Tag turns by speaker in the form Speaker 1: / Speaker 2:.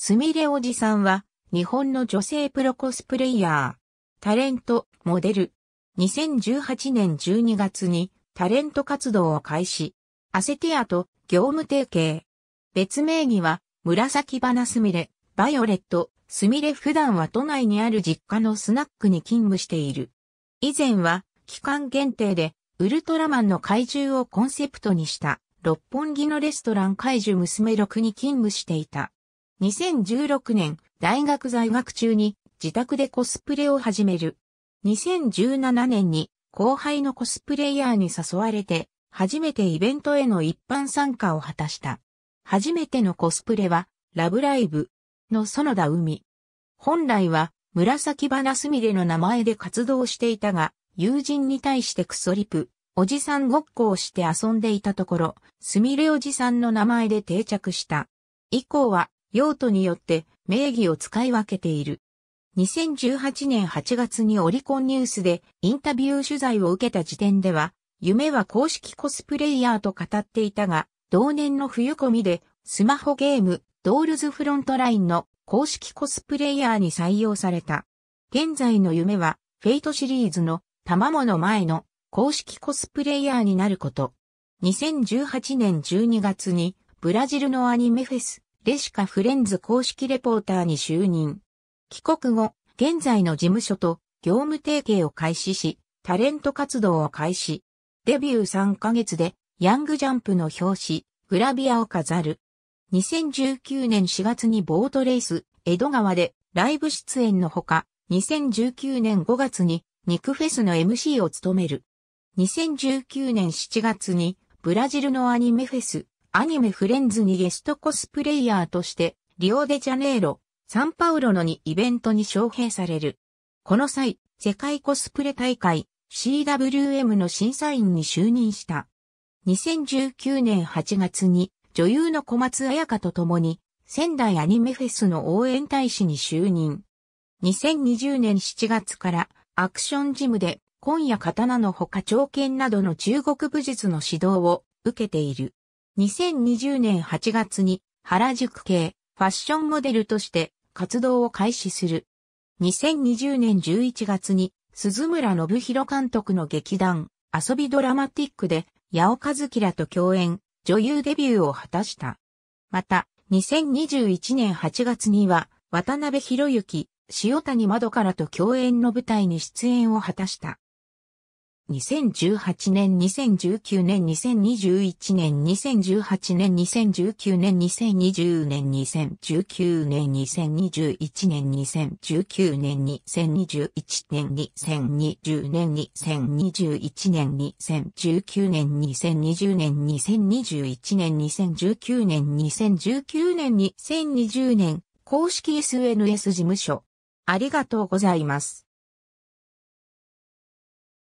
Speaker 1: スミレおじさんは、日本の女性プロコスプレイヤー、タレント、モデル。2018年12月にタレント活動を開始。アセティアと業務提携。別名義は、紫花スミレ、バイオレット、スミレ普段は都内にある実家のスナックに勤務している。以前は、期間限定で、ウルトラマンの怪獣をコンセプトにした、六本木のレストラン怪獣娘6に勤務していた。2016年、大学在学中に自宅でコスプレを始める。2017年に後輩のコスプレイヤーに誘われて、初めてイベントへの一般参加を果たした。初めてのコスプレは、ラブライブの園田海。本来は、紫花すみれの名前で活動していたが、友人に対してクソリプ、おじさんごっこをして遊んでいたところ、すみれおじさんの名前で定着した。以降は、用途によって名義を使い分けている。2018年8月にオリコンニュースでインタビュー取材を受けた時点では、夢は公式コスプレイヤーと語っていたが、同年の冬込みでスマホゲームドールズフロントラインの公式コスプレイヤーに採用された。現在の夢はフェイトシリーズの玉物前の公式コスプレイヤーになること。2018年12月にブラジルのアニメフェスレシカ・フレンズ公式レポーターに就任。帰国後、現在の事務所と業務提携を開始し、タレント活動を開始。デビュー3ヶ月で、ヤングジャンプの表紙、グラビアを飾る。2019年4月にボートレース、江戸川でライブ出演のほか、2019年5月に肉フェスの MC を務める。2019年7月にブラジルのアニメフェス、アニメフレンズにゲストコスプレイヤーとして、リオデジャネイロ、サンパウロのにイベントに招聘される。この際、世界コスプレ大会 CWM の審査員に就任した。2019年8月に女優の小松彩香と共に仙台アニメフェスの応援大使に就任。2020年7月からアクションジムで今夜刀のほか長剣などの中国武術の指導を受けている。2020年8月に原宿系ファッションモデルとして活動を開始する。2020年11月に鈴村信弘監督の劇団遊びドラマティックで八尾和樹らと共演、女優デビューを果たした。また、2021年8月には渡辺博之、塩谷窓からと共演の舞台に出演を果たした。2018年、2019年、2021年、2018年、2019年、2020年、2019年、2021年、2019年、2021年、2020年、2021年、2019年、2020年、2021年、2019年、2019年、2020年、公式 SNS 事務所。ありがとうございます。